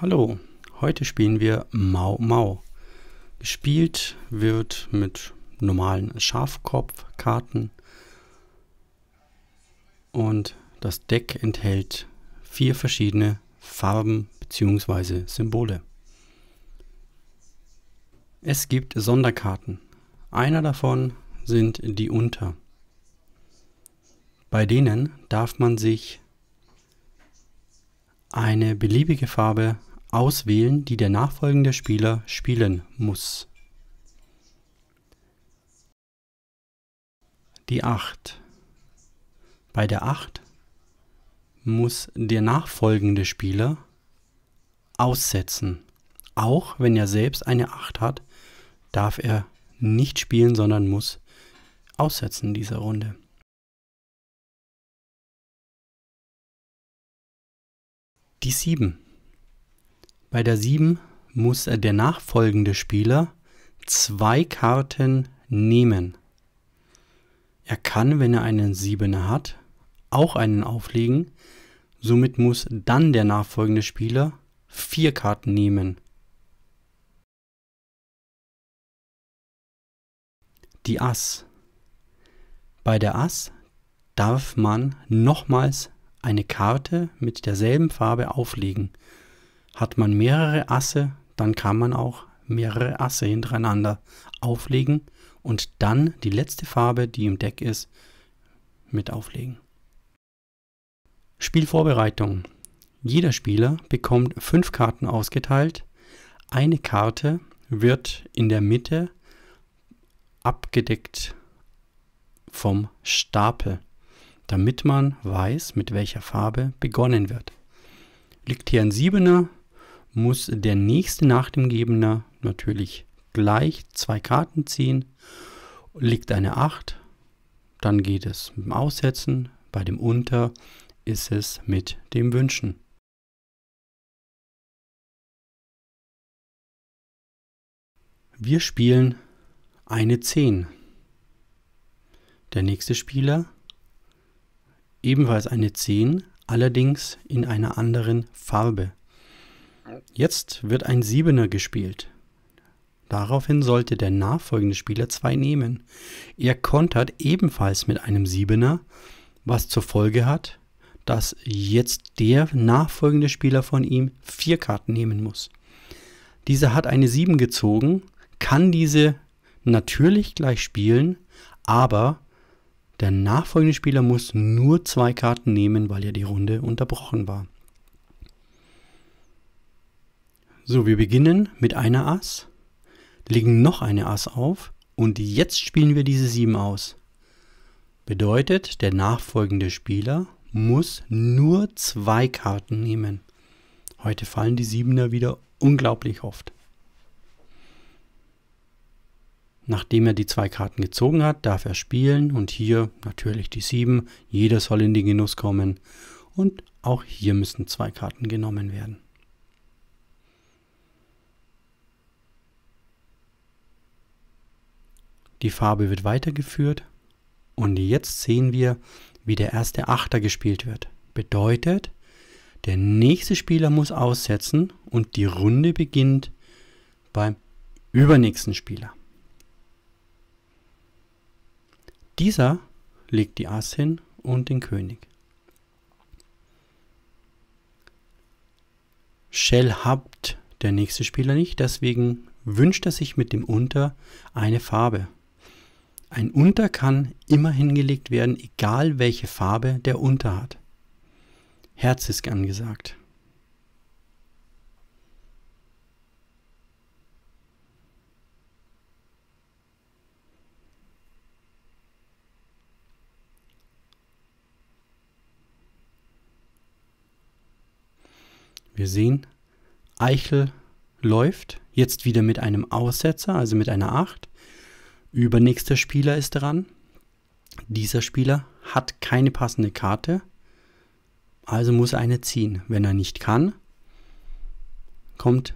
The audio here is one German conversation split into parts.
Hallo, heute spielen wir Mau Mau. Gespielt wird mit normalen Schafkopfkarten und das Deck enthält vier verschiedene Farben bzw. Symbole. Es gibt Sonderkarten. Einer davon sind die Unter. Bei denen darf man sich eine beliebige Farbe auswählen, die der nachfolgende Spieler spielen muss. Die 8. Bei der 8 muss der nachfolgende Spieler aussetzen. Auch wenn er selbst eine 8 hat, darf er nicht spielen, sondern muss aussetzen in dieser Runde. die 7. Bei der 7 muss der nachfolgende Spieler zwei Karten nehmen. Er kann, wenn er einen 7 hat, auch einen auflegen. Somit muss dann der nachfolgende Spieler vier Karten nehmen. Die Ass. Bei der Ass darf man nochmals eine Karte mit derselben Farbe auflegen. Hat man mehrere Asse, dann kann man auch mehrere Asse hintereinander auflegen und dann die letzte Farbe, die im Deck ist, mit auflegen. Spielvorbereitung. Jeder Spieler bekommt fünf Karten ausgeteilt. Eine Karte wird in der Mitte abgedeckt vom Stapel damit man weiß, mit welcher Farbe begonnen wird. Liegt hier ein Siebener, muss der nächste nach dem Gebener natürlich gleich zwei Karten ziehen. Liegt eine 8, dann geht es mit dem Aussetzen, bei dem Unter ist es mit dem Wünschen. Wir spielen eine 10. Der nächste Spieler ebenfalls eine 10, allerdings in einer anderen Farbe. Jetzt wird ein 7er gespielt. Daraufhin sollte der nachfolgende Spieler 2 nehmen. Er kontert ebenfalls mit einem 7er, was zur Folge hat, dass jetzt der nachfolgende Spieler von ihm 4 Karten nehmen muss. Dieser hat eine 7 gezogen, kann diese natürlich gleich spielen, aber der nachfolgende Spieler muss nur zwei Karten nehmen, weil ja die Runde unterbrochen war. So, wir beginnen mit einer Ass, legen noch eine Ass auf und jetzt spielen wir diese 7 aus. Bedeutet, der nachfolgende Spieler muss nur zwei Karten nehmen. Heute fallen die 7er wieder unglaublich oft. Nachdem er die zwei Karten gezogen hat, darf er spielen und hier natürlich die sieben. Jeder soll in den Genuss kommen und auch hier müssen zwei Karten genommen werden. Die Farbe wird weitergeführt und jetzt sehen wir, wie der erste Achter gespielt wird. Bedeutet, der nächste Spieler muss aussetzen und die Runde beginnt beim übernächsten Spieler. Dieser legt die Ass hin und den König. Shell habt der nächste Spieler nicht, deswegen wünscht er sich mit dem Unter eine Farbe. Ein Unter kann immer hingelegt werden, egal welche Farbe der Unter hat. Herz ist angesagt. Wir sehen, Eichel läuft, jetzt wieder mit einem Aussetzer, also mit einer 8. Übernächster Spieler ist dran. Dieser Spieler hat keine passende Karte, also muss er eine ziehen. Wenn er nicht kann, kommt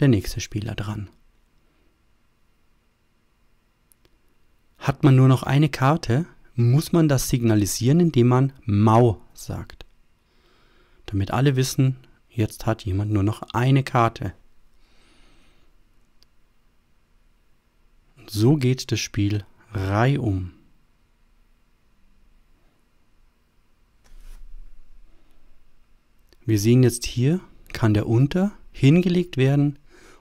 der nächste Spieler dran. Hat man nur noch eine Karte, muss man das signalisieren, indem man Mau sagt. Damit alle wissen, Jetzt hat jemand nur noch eine Karte. So geht das Spiel reihum. Wir sehen jetzt hier, kann der Unter hingelegt werden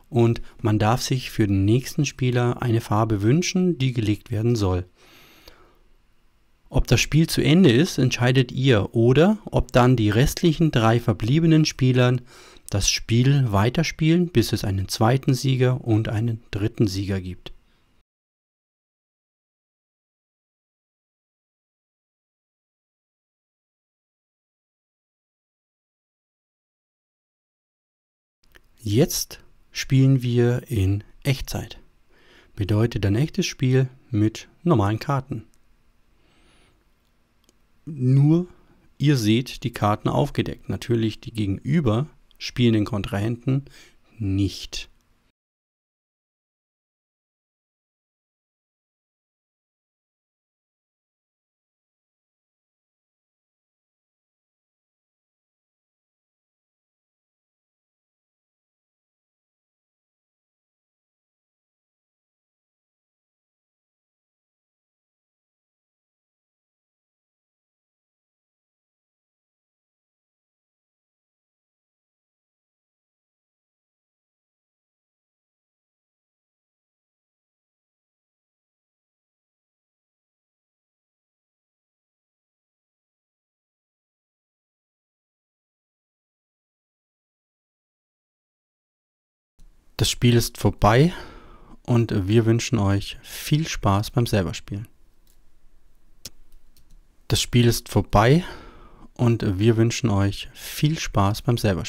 und man darf sich für den nächsten Spieler eine Farbe wünschen, die gelegt werden soll. Ob das Spiel zu Ende ist, entscheidet ihr oder ob dann die restlichen drei verbliebenen Spieler das Spiel weiterspielen, bis es einen zweiten Sieger und einen dritten Sieger gibt. Jetzt spielen wir in Echtzeit. Bedeutet ein echtes Spiel mit normalen Karten nur ihr seht die Karten aufgedeckt. Natürlich die Gegenüber spielenden Kontrahenten nicht. Das Spiel ist vorbei und wir wünschen euch viel Spaß beim Selberspielen. Das Spiel ist vorbei und wir wünschen euch viel Spaß beim selber